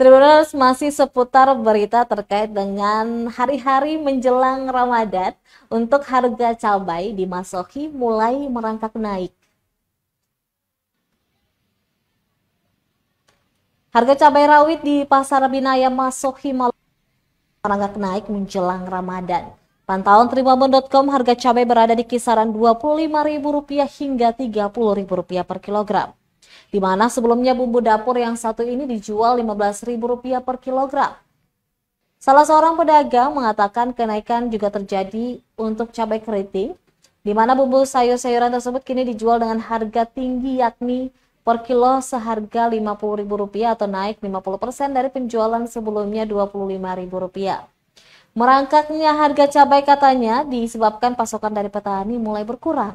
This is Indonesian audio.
Tribuners masih seputar berita terkait dengan hari-hari menjelang Ramadan untuk harga cabai di Masohi mulai merangkak naik. Harga cabai rawit di Pasar Binaya Masohi merangkak naik menjelang Ramadan. Pantauan tribun.com harga cabai berada di kisaran Rp25.000 hingga Rp30.000 per kilogram. Di mana sebelumnya bumbu dapur yang satu ini dijual Rp15.000 per kilogram. Salah seorang pedagang mengatakan kenaikan juga terjadi untuk cabai keriting, di mana bumbu sayur-sayuran tersebut kini dijual dengan harga tinggi yakni per kilo seharga Rp50.000 atau naik 50% dari penjualan sebelumnya Rp25.000. Merangkaknya harga cabai katanya disebabkan pasokan dari petani mulai berkurang.